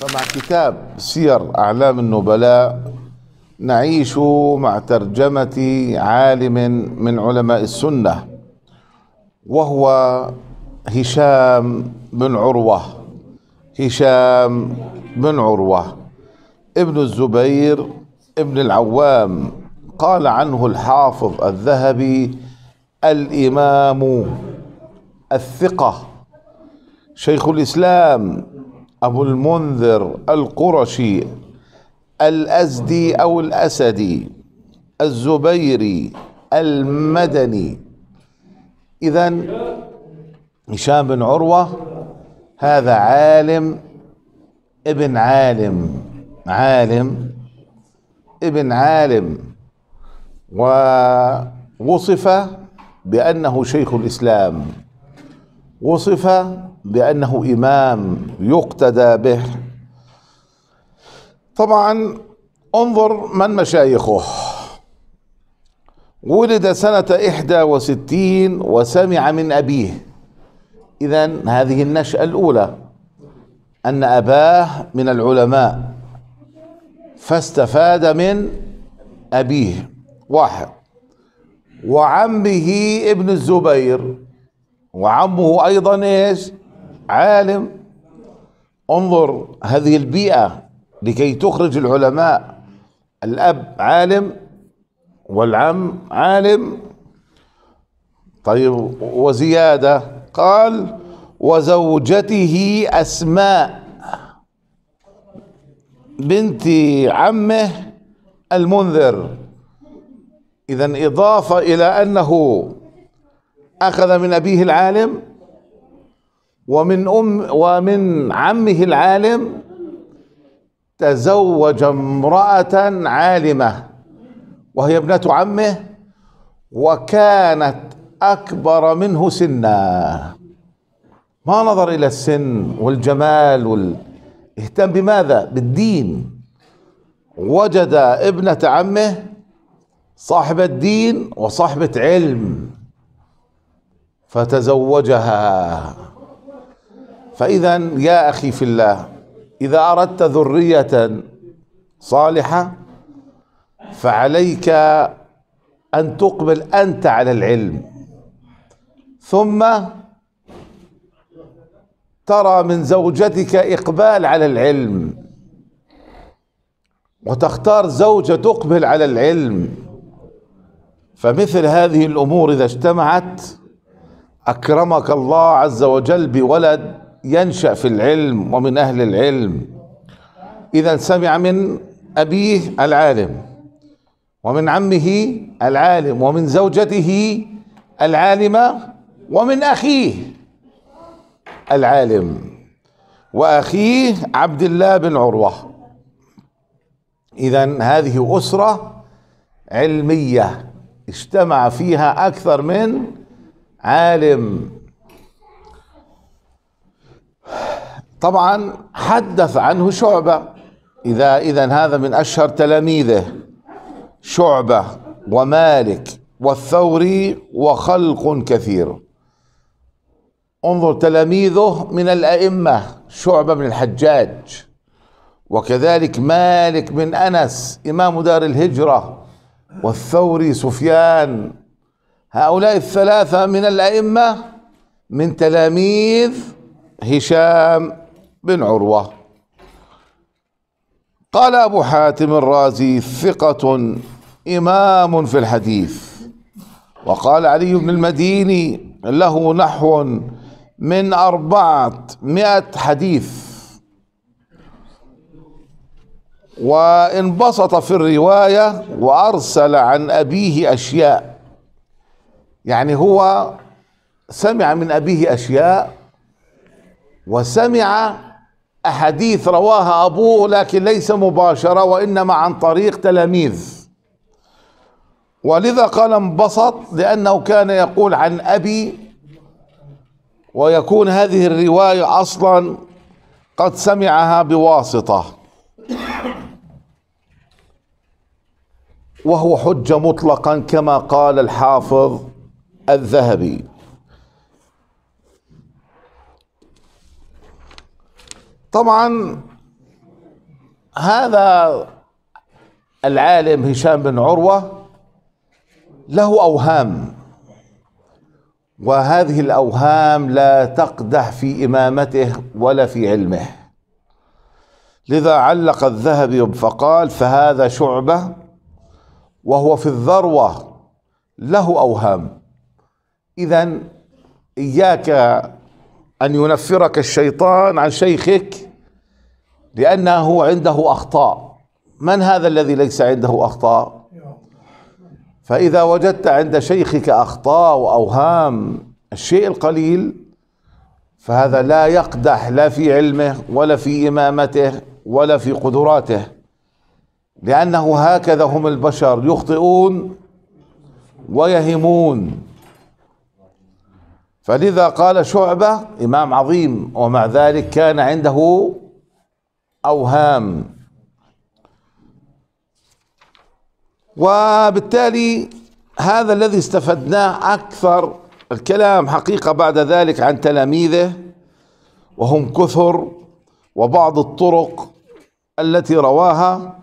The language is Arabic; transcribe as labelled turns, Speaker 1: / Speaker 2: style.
Speaker 1: فمع كتاب سير أعلام النبلاء نعيش مع ترجمة عالم من علماء السنة وهو هشام بن عروة هشام بن عروة ابن الزبير ابن العوام قال عنه الحافظ الذهبي الإمام الثقة شيخ الإسلام أبو المنذر القرشي الأزدي أو الأسدي الزبيري المدني إذا هشام بن عروة هذا عالم ابن عالم عالم ابن عالم ووصف بأنه شيخ الإسلام وصف بأنه إمام يقتدى به طبعا انظر من مشايخه ولد سنة إحدى وستين وسمع من أبيه إذا هذه النشأة الأولى أن أباه من العلماء فاستفاد من أبيه واحد وعمه ابن الزبير وعمه ايضا ايش عالم انظر هذه البيئه لكي تخرج العلماء الاب عالم والعم عالم طيب وزياده قال وزوجته اسماء بنت عمه المنذر اذا اضافه الى انه أخذ من أبيه العالم ومن أم ومن عمه العالم تزوج امرأة عالمة وهي ابنة عمه وكانت أكبر منه سنا ما نظر إلى السن والجمال وال... اهتم بماذا؟ بالدين وجد ابنة عمه صاحبة دين وصاحبة علم فتزوجها فإذا يا أخي في الله إذا أردت ذرية صالحة فعليك أن تقبل أنت على العلم ثم ترى من زوجتك إقبال على العلم وتختار زوجة تقبل على العلم فمثل هذه الأمور إذا اجتمعت اكرمك الله عز وجل بولد ينشا في العلم ومن اهل العلم اذا سمع من ابيه العالم ومن عمه العالم ومن زوجته العالمه ومن اخيه العالم واخيه عبد الله بن عروه اذا هذه اسره علميه اجتمع فيها اكثر من عالم طبعا حدث عنه شعبة إذا إذا هذا من أشهر تلاميذه شعبة ومالك والثوري وخلق كثير انظر تلاميذه من الأئمة شعبة بن الحجاج وكذلك مالك بن أنس إمام دار الهجرة والثوري سفيان هؤلاء الثلاثة من الأئمة من تلاميذ هشام بن عروة قال أبو حاتم الرازي ثقة إمام في الحديث وقال علي بن المديني له نحو من أربعة مئة حديث وانبسط في الرواية وأرسل عن أبيه أشياء يعني هو سمع من أبيه أشياء وسمع أحاديث رواها أبوه لكن ليس مباشرة وإنما عن طريق تلاميذ ولذا قال انبسط لأنه كان يقول عن أبي ويكون هذه الرواية أصلا قد سمعها بواسطة وهو حجة مطلقا كما قال الحافظ الذهبي طبعا هذا العالم هشام بن عروه له اوهام وهذه الاوهام لا تقدح في امامته ولا في علمه لذا علق الذهبي فقال فهذا شعبه وهو في الذروه له اوهام إذا إياك أن ينفرك الشيطان عن شيخك لأنه عنده أخطاء من هذا الذي ليس عنده أخطاء فإذا وجدت عند شيخك أخطاء وأوهام الشيء القليل فهذا لا يقدح لا في علمه ولا في إمامته ولا في قدراته لأنه هكذا هم البشر يخطئون ويهمون فلذا قال شعبة إمام عظيم ومع ذلك كان عنده أوهام وبالتالي هذا الذي استفدناه أكثر الكلام حقيقة بعد ذلك عن تلاميذه وهم كثر وبعض الطرق التي رواها